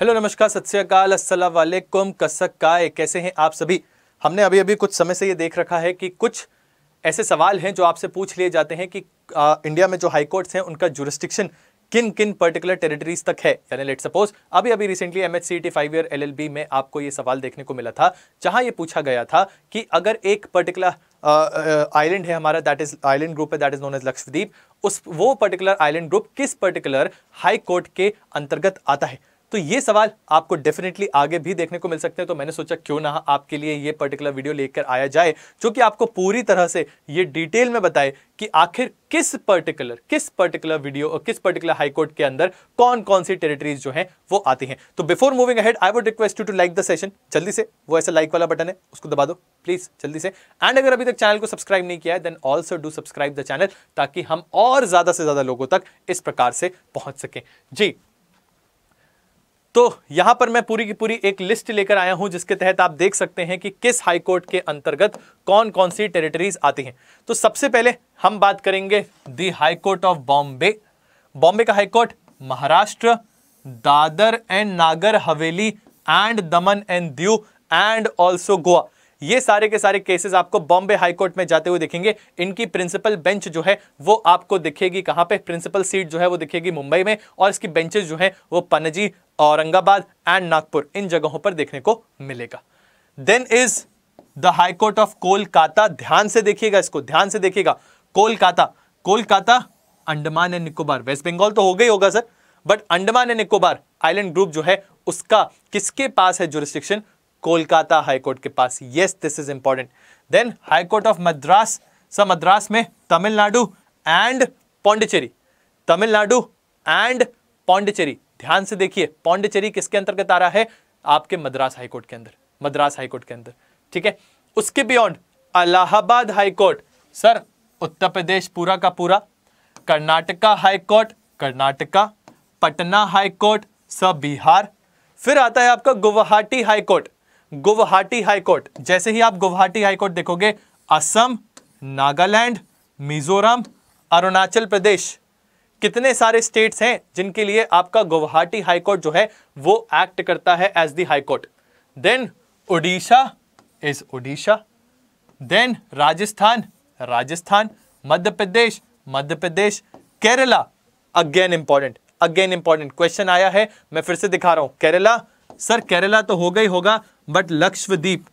hello नमस्कार सत श्रीकाल असलकुम कसक का कैसे हैं आप सभी हमने अभी अभी कुछ समय से ये देख रखा है कि कुछ ऐसे सवाल हैं जो आपसे पूछ लिए जाते हैं कि आ, इंडिया में जो हाई कोर्ट्स हैं उनका जुरिस्टिक्शन किन किन पर्टिकुलर टेरिटरीज तक है यानी लेट सपोज अभी अभी recently M H C T five year L में आपको ये सवाल देखने को मिला था जहां ये पूछा गया था कि अगर एक पर्टिकुलर आइलैंड है हमारा दैट इज आइलैंड ग्रुप है that is known as Lakshadweep उस वो पर्टिकुलर आइलैंड ग्रुप किस पर्टिकुलर हाई कोर्ट के अंतर्गत आता है तो ये सवाल आपको डेफिनेटली आगे भी देखने को मिल सकते हैं तो मैंने सोचा क्यों ना आपके लिए ये पर्टिकुलर वीडियो लेकर आया जाए जो कि आपको पूरी तरह से ये डिटेल में बताए कि आखिर किस पर्टिकुलर किस पर्टिकुलर वीडियो और किस पर्टिकुलर हाईकोर्ट के अंदर कौन कौन सी टेरिटरीज जो हैं वो आती हैं तो before moving ahead I would request you to like the session जल्दी से वो ऐसा लाइक वाला बटन है उसको दबा दो प्लीज जल्दी से एंड अगर अभी तक चैनल को सब्सक्राइब नहीं किया है then also do subscribe the channel ताकि हम और ज्यादा से ज्यादा लोगों तक इस प्रकार से पहुंच सकें जी तो यहां पर मैं पूरी की पूरी एक लिस्ट लेकर आया हूं जिसके तहत आप देख सकते हैं कि किस हाईकोर्ट के अंतर्गत कौन कौन सी टेरिटरीज आती हैं तो सबसे पहले हम बात करेंगे the high court of Bombay Bombay का high court Maharashtra Dadar and Nagar Haveli and Daman and Diu and also Goa ये सारे के सारे केसेस आपको बॉम्बे हाईकोर्ट में जाते हुए दिखेंगे इनकी प्रिंसिपल बेंच जो है वो आपको दिखेगी कहां पे प्रिंसिपल सीट जो है वो दिखेगी मुंबई में और इसकी बेंचेस जो है वो पनजी औरंगाबाद एंड नागपुर इन जगहों पर देखने को मिलेगा then is the high court of Kolkata ध्यान से देखिएगा इसको ध्यान से देखिएगा कोलकाता कोलकाता अंडमान एंड निकोबार वेस्ट बंगाल तो हो गई होगा sir but Andaman and Nicobar island group जो है उसका किसके पास है जुरिस्टिक्शन कोलकाता हाईकोर्ट के पास yes this is important then high court of Madras स मद्रास में तमिलनाडु एंड पौंडिचेरी तमिलनाडु एंड पौंडिचेरी ध्यान से देखिए पौंडिचेरी किसके अंतर्गत आ रहा है आपके मद्रास हाईकोर्ट के अंदर मद्रास हाईकोर्ट के अंदर ठीक है उसके beyond Allahabad high court sir Uttar Pradesh पूरा का पूरा कर्नाटका हाईकोर्ट कर्नाटका पटना हाईकोर्ट स बिहार फिर आता है आपका गुवाहाटी हाईकोर्ट गुवाहाटी हाईकोर्ट जैसे ही आप गुवाहाटी हाईकोर्ट देखोगे असम नागालैंड मिजोरम अरुणाचल प्रदेश कितने सारे स्टेट्स हैं जिनके लिए आपका गुवाहाटी हाईकोर्ट जो है वो एक्ट करता है as the high court then Orissa is Orissa then Rajasthan Rajasthan Madhya Pradesh Madhya Pradesh Kerala again important again important question आया है मैं फिर से दिखा रहा हूं केरला सर केरला तो होगा ही होगा बट लक्षद्वीप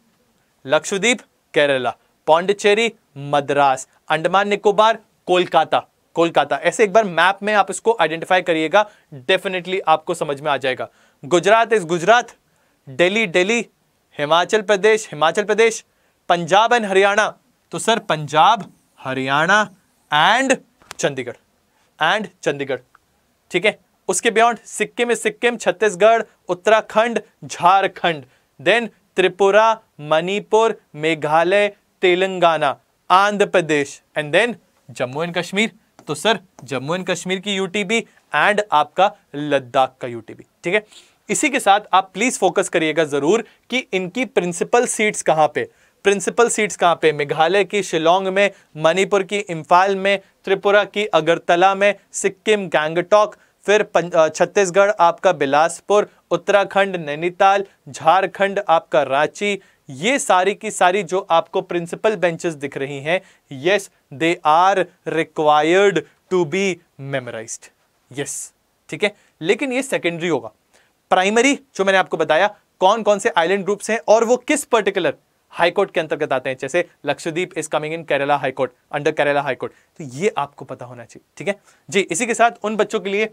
लक्षद्वीप केरला पौंडचेरी मद्रास अंडमान निकोबार कोलकाता कोलकाता ऐसे एक बार मैप में आप इसको आइडेंटिफाई करिएगा डेफिनेटली आपको समझ में आ जाएगा गुजरात इज गुजरात दिल्ली दिल्ली हिमाचल प्रदेश हिमाचल प्रदेश पंजाब एंड हरियाणा तो sir Punjab Haryana and Chandigarh and Chandigarh ठीक है उसके beyond Sikkim is Sikkim Chhattisgarh Uttarakhand Jharkhand then Tripura Manipur Meghalaya Telangana Andhra Pradesh and then Jammu and Kashmir तो सर जम्मू एंड कश्मीर की यूटीबी एंड आपका लद्दाख का यूटीबी ठीक है इसी के साथ आप प्लीज फोकस करिएगा जरूर कि इनकी प्रिंसिपल सीट्स कहाँ पे प्रिंसिपल सीट्स कहाँ पे मेघालय की शिलोंग में मणिपुर की इम्फाल में त्रिपुरा की अगरतला में सिक्किम गैंगटॉक फिर छत्तीसगढ़ आपका बिलासपुर उत्तराखंड नैनीताल झारखंड आपका रांची ये सारी की सारी जो आपको प्रिंसिपल बेंचेस दिख रही हैं yes they are required to be memorise yes ठीक है लेकिन ये सेकेंडरी होगा प्राइमरी जो मैंने आपको बताया कौन कौन से आइलैंड ग्रुप्स हैं और वो किस पर्टिकुलर हाईकोर्ट के अंतर्गत आते हैं जैसे Lakshadweep is coming in Kerala high court under Kerala high court तो ये आपको पता होना चाहिए ठीक है जी इसी के साथ उन बच्चों के लिए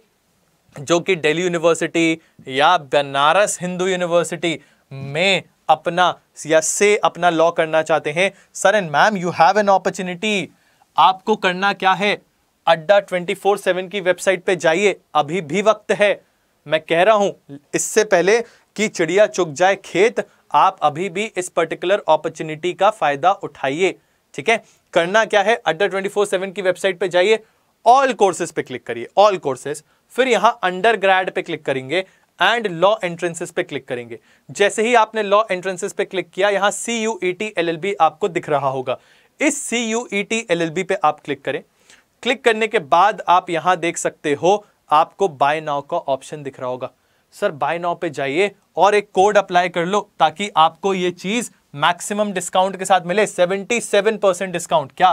जो कि दिल्ली यूनिवर्सिटी या बनारस हिंदू यूनिवर्सिटी में अपना या से अपना लॉ करना चाहते हैं sir and ma'am you have an opportunity आपको करना क्या है अड्डा ट्वेंटी फोर सेवन की वेबसाइट पे जाइए अभी भी वक्त है मैं कह रहा हूं इससे पहले कि चिड़िया चुग जाए खेत आप अभी भी इस पर्टिकुलर अपॉर्चुनिटी का फायदा उठाइए ठीक है करना क्या है अड्डा ट्वेंटी फोर सेवन की वेबसाइट पे जाइए ऑल कोर्सेज पे क्लिक करिए ऑल कोर्सेज फिर यहां अंडर ग्रेड पे क्लिक करेंगे एंड लॉ एंट्रेंसेस पे क्लिक करेंगे जैसे ही आपने लॉ एंट्रेंसेस पे क्लिक किया यहां C U E T L L B आपको दिख रहा होगा इस C U E T L L B पे आप क्लिक करें क्लिक करने के बाद आप यहां देख सकते हो आपको बाय नाउ का ऑप्शन दिख रहा होगा सर बाय नाउ पे जाइए और एक कोड अप्लाई कर लो ताकि आपको ये चीज़ मैक्सिमम डिस्काउंट के साथ मिले 77 परसेंट डिस्काउंट क्या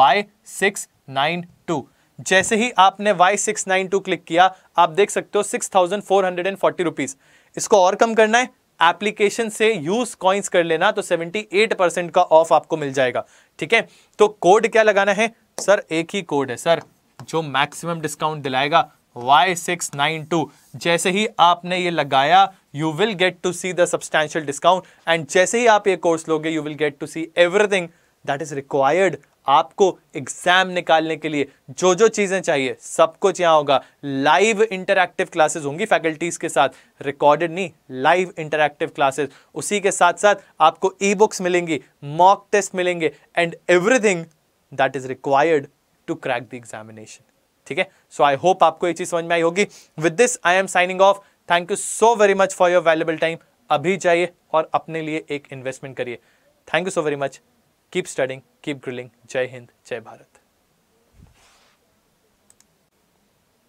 वाई सिक्स नाइन टू जैसे ही आपने Y692 क्लिक किया आप देख सकते हो six thousand four hundred and forty rupees इसको और कम करना है एप्लीकेशन से यूज कॉइन्स कर लेना तो 78 परसेंट का ऑफ आपको मिल जाएगा ठीक है तो कोड क्या लगाना है सर एक ही कोड है सर जो मैक्सिमम डिस्काउंट दिलाएगा Y692 जैसे ही आपने ये लगाया you will get to see the substantial discount and जैसे ही आप ये कोर्स लोगे you will get to see everything that is required आपको एग्जाम निकालने के लिए जो जो चीज़ें चाहिए सब कुछ यहाँ होगा लाइव इंटरैक्टिव क्लासेस होंगी फैकल्टीज़ के साथ रिकॉर्डेड नहीं लाइव इंटरैक्टिव क्लासेस उसी के साथ साथ आपको ई बुक्स मिलेंगी मॉक टेस्ट मिलेंगे and everything that is required to crack the examination ठीक है सो आई होप आपको ये चीज़ समझ में आई होगी with this I am signing off thank you so very much for your valuable time अभी जाइए और अपने लिए एक इन्वेस्टमेंट करिए thank you so very much keep studying keep grilling जय हिंद जय भारत